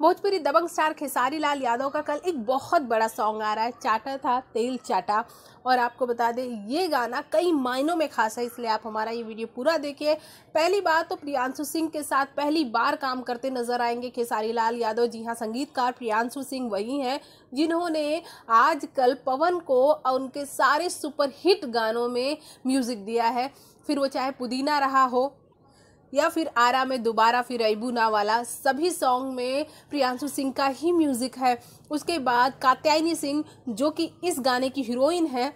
भोजपुरी दबंग स्टार खेसारी लाल यादव का कल एक बहुत बड़ा सॉन्ग आ रहा है चाटा था तेल चाटा और आपको बता दें ये गाना कई मायनों में खास है इसलिए आप हमारा ये वीडियो पूरा देखिए पहली बार तो प्रियांशु सिंह के साथ पहली बार काम करते नजर आएंगे खेसारी लाल यादव जी हाँ संगीतकार प्रियांशु सिंह वही हैं जिन्होंने आजकल पवन को उनके सारे सुपरहिट गानों में म्यूज़िक दिया है फिर वो चाहे पुदीना रहा हो या फिर आरा में दोबारा फिर ऐबूना वाला सभी सॉन्ग में प्रियांशु सिंह का ही म्यूज़िक है उसके बाद कात्यायनी सिंह जो कि इस गाने की हीरोइन है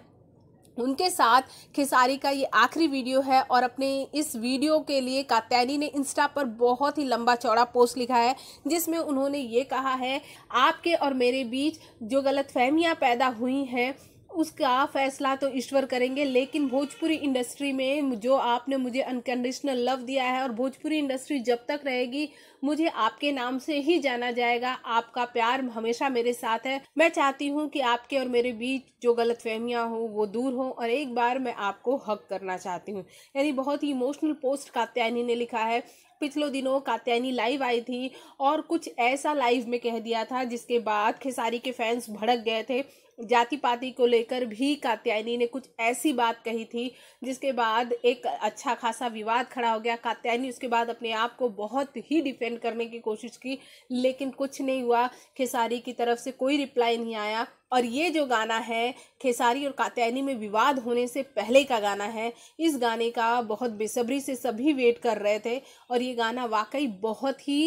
उनके साथ खेसारी का ये आखिरी वीडियो है और अपने इस वीडियो के लिए कात्यायनी ने इंस्टा पर बहुत ही लंबा चौड़ा पोस्ट लिखा है जिसमें उन्होंने ये कहा है आपके और मेरे बीच जो गलत फहमियाँ पैदा हुई हैं उसका फैसला तो ईश्वर करेंगे लेकिन भोजपुरी इंडस्ट्री में जो आपने मुझे अनकंडीशनल लव दिया है और भोजपुरी इंडस्ट्री जब तक रहेगी मुझे आपके नाम से ही जाना जाएगा आपका प्यार हमेशा मेरे साथ है मैं चाहती हूँ कि आपके और मेरे बीच जो गलत फहमियाँ हों वो दूर हों और एक बार मैं आपको हक करना चाहती हूँ यानी बहुत ही इमोशनल पोस्ट कात्यायनी ने लिखा है पिछले दिनों कात्यायनी लाइव आई थी और कुछ ऐसा लाइव में कह दिया था जिसके बाद खेसारी के फैंस भड़क गए थे जाति पाति को लेकर भी कात्यायनी ने कुछ ऐसी बात कही थी जिसके बाद एक अच्छा खासा विवाद खड़ा हो गया कात्यायनी उसके बाद अपने आप को बहुत ही डिफेंड करने की कोशिश की लेकिन कुछ नहीं हुआ खेसारी की तरफ से कोई रिप्लाई नहीं आया और ये जो गाना है खेसारी और कात्यायनी में विवाद होने से पहले का गाना है इस गाने का बहुत बेसब्री से सभी वेट कर रहे थे और ये गाना वाकई बहुत ही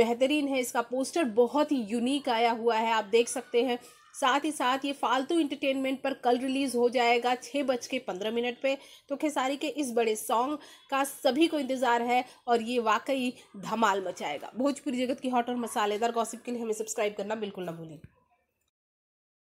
बेहतरीन है इसका पोस्टर बहुत ही यूनिक आया हुआ है आप देख सकते हैं साथ ही साथ ये फालतू इंटरटेनमेंट पर कल रिलीज़ हो जाएगा छः बज के पंद्रह मिनट पे तो खेसारी के इस बड़े सॉन्ग का सभी को इंतज़ार है और ये वाकई धमाल मचाएगा भोजपुरी जगत की हॉट और मसालेदार गॉसिप के लिए हमें सब्सक्राइब करना बिल्कुल ना भूलें